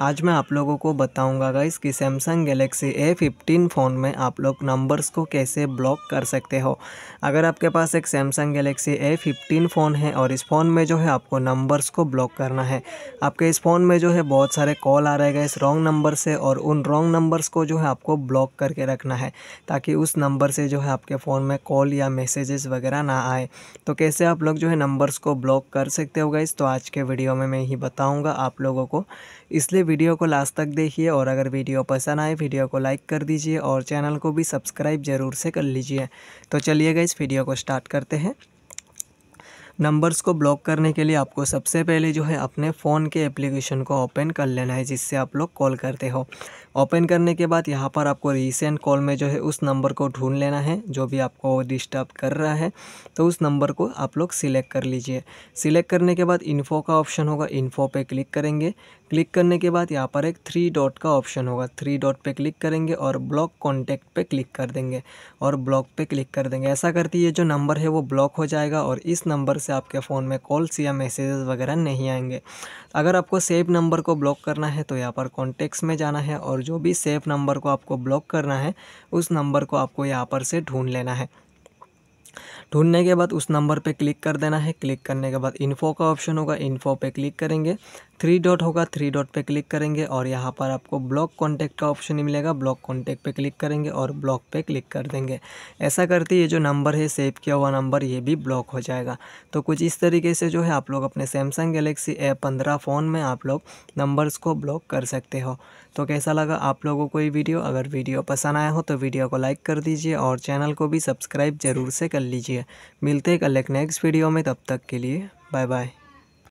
आज मैं आप लोगों को बताऊंगा गाइस कि Samsung Galaxy A fifteen phone में आप लोग नंबर्स को कैसे ब्लॉक कर सकते हो अगर आपके पास एक Samsung Galaxy A fifteen phone है और इस फ़ोन में जो है आपको नंबर्स को ब्लॉक करना है आपके इस फ़ोन में जो है बहुत सारे कॉल आ रहे इस रॉन्ग नंबर से और उन रॉन्ग नंबर्स को जो है आपको ब्लॉक करके रखना है ताकि उस नंबर से जो है आपके फ़ोन में कॉल या मैसेजेस वगैरह ना आए तो कैसे आप लोग जो है नंबर्स को ब्लॉक कर सकते हो गाइस तो आज के वीडियो में मैं यही बताऊँगा आप लोगों को इसलिए वीडियो को लास्ट तक देखिए और अगर वीडियो पसंद आए वीडियो को लाइक कर दीजिए और चैनल को भी सब्सक्राइब ज़रूर से कर लीजिए तो चलिएगा इस वीडियो को स्टार्ट करते हैं नंबर्स को ब्लॉक करने के लिए आपको सबसे पहले जो है अपने फ़ोन के एप्लीकेशन को ओपन कर लेना है जिससे आप लोग कॉल करते हो ओपन करने के बाद यहाँ पर आपको रिसेंट कॉल में जो है उस नंबर को ढूंढ लेना है जो भी आपको डिस्टर्ब कर रहा है तो उस नंबर को आप लोग सिलेक्ट कर लीजिए सिलेक्ट करने के बाद इन्फो का ऑप्शन होगा इन्फो पर क्लिक करेंगे क्लिक करने के बाद यहाँ पर एक थ्री डॉट का ऑप्शन होगा थ्री डॉट पे क्लिक करेंगे और ब्लॉक कॉन्टैक्ट पे क्लिक कर देंगे और ब्लॉक पे क्लिक कर देंगे ऐसा करती ये जो नंबर है वो ब्लॉक हो जाएगा और इस नंबर से आपके फ़ोन में कॉल्स या मैसेजेस वगैरह नहीं आएंगे अगर आपको सेव नंबर को ब्लॉक करना है तो यहाँ पर कॉन्टेक्स में जाना है और जो भी सेव नंबर को आपको ब्लॉक करना है उस नंबर को आपको यहाँ पर से ढूंढ लेना है ढूंढने के बाद उस नंबर पे क्लिक कर देना है क्लिक करने के बाद इन्फो का ऑप्शन होगा इन्फो पे क्लिक करेंगे थ्री डॉट होगा थ्री डॉट पे क्लिक करेंगे और यहाँ पर आपको ब्लॉक कॉन्टैक्ट का ऑप्शन मिलेगा ब्लॉक कॉन्टैक्ट पे क्लिक करेंगे और ब्लॉक पे क्लिक कर देंगे ऐसा करते ये जो नंबर है सेव किया हुआ नंबर ये भी ब्लॉक हो जाएगा तो कुछ इस तरीके से जो है आप लोग अपने सैमसंग गलेक्सी ए पंद्रह फ़ोन में आप लोग नंबर्स को ब्लॉक कर सकते हो तो कैसा लगा आप लोगों को ये वीडियो अगर वीडियो पसंद आया हो तो वीडियो को लाइक कर दीजिए और चैनल को भी सब्सक्राइब ज़रूर से कर लीजिए कीजिए मिलते हैं कल एक नेक्स्ट वीडियो में तब तक के लिए बाय बाय